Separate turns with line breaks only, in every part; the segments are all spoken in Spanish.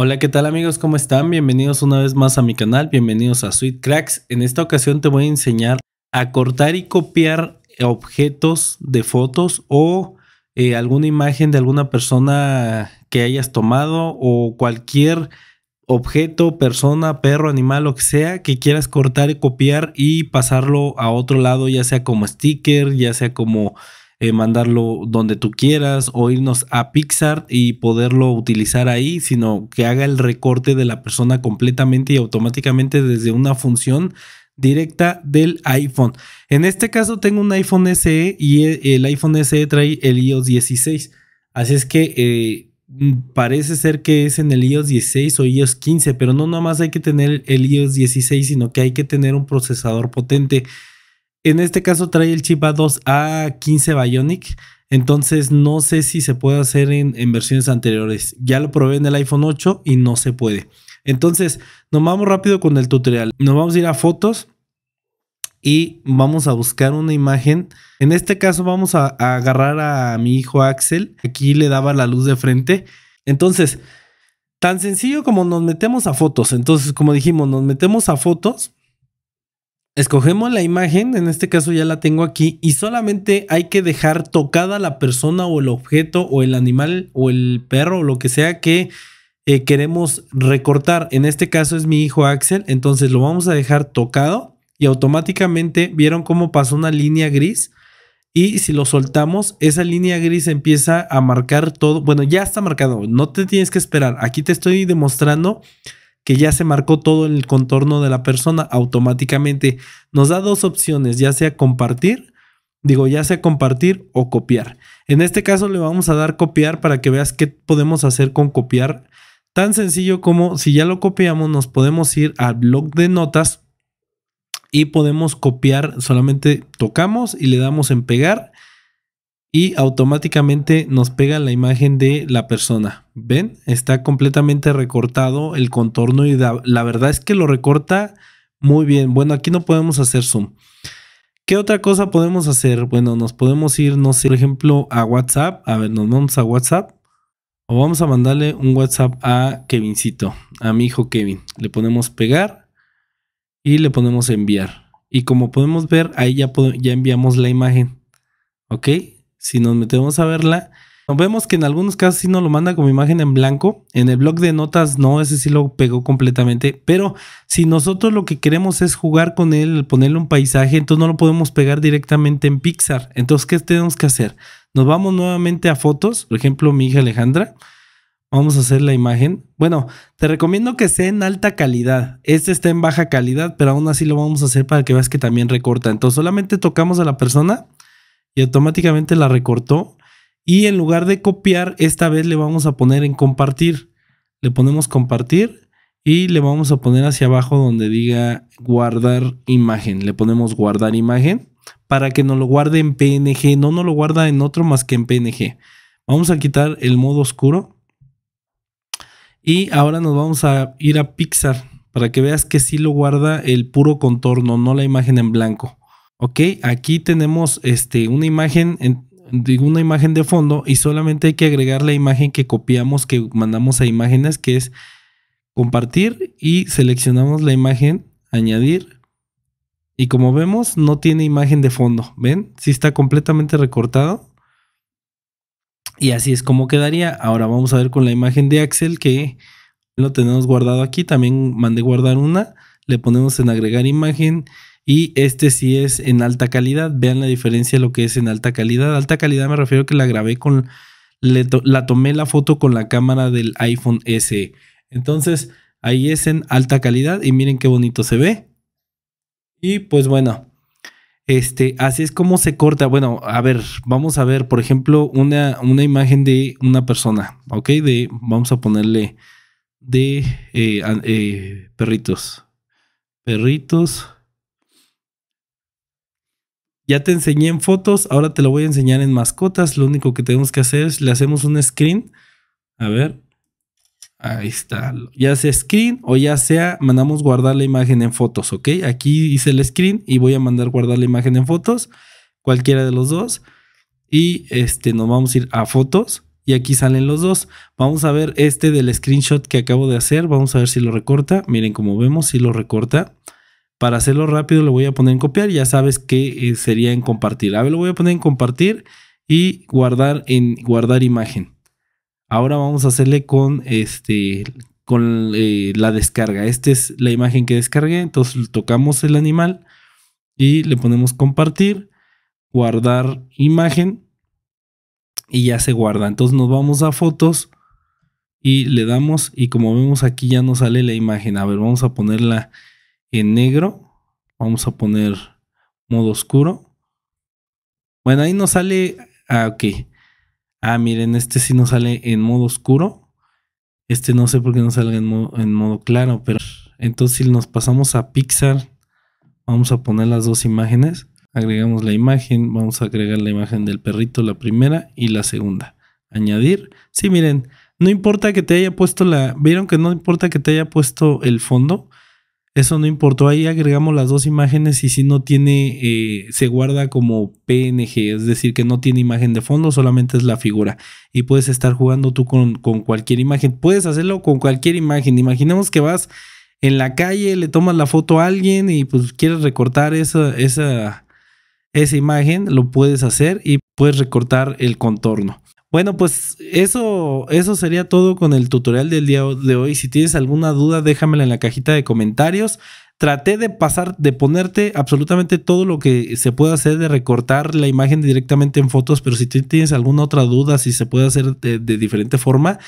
Hola, ¿qué tal amigos? ¿Cómo están? Bienvenidos una vez más a mi canal, bienvenidos a Sweet Cracks. En esta ocasión te voy a enseñar a cortar y copiar objetos de fotos o eh, alguna imagen de alguna persona que hayas tomado o cualquier objeto, persona, perro, animal, lo que sea que quieras cortar y copiar y pasarlo a otro lado, ya sea como sticker, ya sea como eh, mandarlo donde tú quieras o irnos a Pixar y poderlo utilizar ahí, sino que haga el recorte de la persona completamente y automáticamente desde una función directa del iPhone. En este caso tengo un iPhone SE y e, el iPhone SE trae el iOS 16. Así es que eh, mm, parece ser que es en el iOS 16 o iOS 15, pero no más hay que tener el iOS 16, sino que hay que tener un procesador potente en este caso trae el chip A2A15 Bionic. Entonces no sé si se puede hacer en, versiones anteriores. Ya lo probé en el iPhone 8 y no se puede. Entonces nos vamos rápido con el tutorial. Nos vamos a ir a fotos y vamos a buscar una imagen. En este caso vamos a agarrar a mi hijo Axel. Aquí le daba la luz de frente. Entonces, tan sencillo como nos metemos a fotos. Entonces, como dijimos, nos metemos a fotos escogemos la imagen, en este caso ya la tengo aquí, y solamente hay que dejar tocada la persona o el objeto o el animal o el perro o lo que sea que eh, queremos recortar. En este caso es mi hijo Axel, entonces lo vamos a dejar tocado y automáticamente vieron cómo pasó una línea gris. Y si lo soltamos, esa línea gris empieza a marcar todo. Bueno, ya está marcado. No te tienes que esperar. Aquí te estoy demostrando que ya se marcó todo en el contorno de la persona automáticamente. Nos da dos opciones, ya sea compartir, digo, ya sea compartir o copiar. En este caso le vamos a dar copiar para que veas qué podemos hacer con copiar. Tan sencillo como si ya lo copiamos, nos podemos ir al blog de notas y podemos copiar, solamente tocamos y le damos en pegar y automáticamente nos pega la imagen de la persona. ¿Ven? Está completamente recortado el contorno y la verdad es que lo recorta muy bien. Bueno, aquí no podemos hacer zoom. ¿Qué otra cosa podemos hacer? Bueno, nos podemos ir, no sé, por ejemplo, a WhatsApp. A ver, nos vamos a WhatsApp. O vamos a mandarle un WhatsApp a Kevincito, a mi hijo Kevin. Le ponemos pegar y le ponemos enviar. Y como podemos ver, ahí ya, ya enviamos la imagen. ¿Ok? si nos metemos a verla, vemos que en algunos casos sí nos lo manda como imagen en blanco. En el blog de notas no, ese sí lo pegó completamente. Pero si nosotros lo que queremos es jugar con él, ponerle un paisaje, entonces no lo podemos pegar directamente en Pixar. Entonces, ¿qué tenemos que hacer? Nos vamos nuevamente a fotos, por ejemplo, mi hija Alejandra. Vamos a hacer la imagen. Bueno, te recomiendo que sea en alta calidad. Este está en baja calidad, pero aún así lo vamos a hacer para que veas que también recorta. Entonces solamente tocamos a la persona y automáticamente la recortó. Y en lugar de copiar, esta vez le vamos a poner en compartir. Le ponemos compartir y le vamos a poner hacia abajo donde diga guardar imagen. Le ponemos guardar imagen para que nos lo guarde en PNG. No nos lo guarda en otro más que en PNG. Vamos a quitar el modo oscuro. Y ahora nos vamos a ir a Pixar para que veas que sí lo guarda el puro contorno, no la imagen en blanco. Ok, aquí tenemos este, una imagen, una imagen de fondo y solamente hay que agregar la imagen que copiamos, que mandamos a imágenes, que es compartir y seleccionamos la imagen, añadir. Y como vemos, no tiene imagen de fondo, ¿ven? Sí está completamente recortado. Y así es como quedaría. Ahora vamos a ver con la imagen de Axel que lo tenemos guardado aquí. También mandé guardar una. Le ponemos en agregar imagen. Y este sí es en alta calidad. Vean la diferencia de lo que es en alta calidad. Alta calidad me refiero a que la grabé con. la tomé la foto con la cámara del iPhone S Entonces, ahí es en alta calidad. Y miren qué bonito se ve. Y pues bueno. Este, así es como se corta. Bueno, a ver, vamos a ver, por ejemplo, una, imagen de una persona, ¿ok? De, vamos a ponerle de eh, eh, perritos. Perritos. Ya te enseñé en fotos, ahora te lo voy a enseñar en mascotas. Lo único que tenemos que hacer es le hacemos un screen. A ver. Ahí está. Ya sea screen o ya sea mandamos guardar la imagen en fotos, ¿ok? Aquí hice el screen y voy a mandar guardar la imagen en fotos. Cualquiera de los dos. Y este, nos vamos a ir a fotos. Y aquí salen los dos. Vamos a ver este del screenshot que acabo de hacer. Vamos a ver si lo recorta. Miren, como vemos, si lo recorta. Para hacerlo rápido le voy a poner en copiar. Ya sabes que eh, sería en compartir. A ver, lo voy a poner en compartir y guardar en guardar imagen. Ahora vamos a hacerle con este con eh, la descarga. Esta es la imagen que descargué. Entonces tocamos el animal y le ponemos compartir, guardar imagen y ya se guarda. Entonces nos vamos a fotos y le damos y como vemos aquí ya nos sale la imagen. A ver, vamos a ponerla en negro. Vamos a poner modo oscuro. Bueno, ahí nos sale... Ah, ok. Ah, miren, este sí nos sale en modo oscuro. Este no sé por qué no salga en modo, en modo claro, pero... Entonces si nos pasamos a Pixar, vamos a poner las dos imágenes. Agregamos la imagen, vamos a agregar la imagen del perrito, la primera y la segunda. Añadir. Sí, miren, no importa que te haya puesto la... ¿Vieron que no importa que te haya puesto el fondo? Eso no importó. Ahí agregamos las dos imágenes y si no tiene, eh, se guarda como PNG, es decir, que no tiene imagen de fondo, solamente es la figura. Y puedes estar jugando tú con, con cualquier imagen. Puedes hacerlo con cualquier imagen. Imaginemos que vas en la calle, le tomas la foto a alguien y pues quieres recortar esa, esa, esa imagen, lo puedes hacer y puedes recortar el contorno. Bueno, pues eso, eso sería todo con el tutorial del día de hoy. Si tienes alguna duda, déjamela en la cajita de comentarios. Traté de pasar, de ponerte absolutamente todo lo que se puede hacer, de recortar la imagen directamente en fotos, pero si tienes alguna otra duda, si se puede hacer de, diferente forma,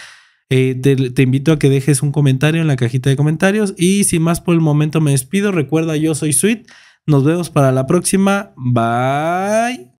eh, te, te, invito a que dejes un comentario en la cajita de comentarios. Y sin más por el momento me despido. Recuerda, yo soy Sweet. Nos vemos para la próxima. Bye.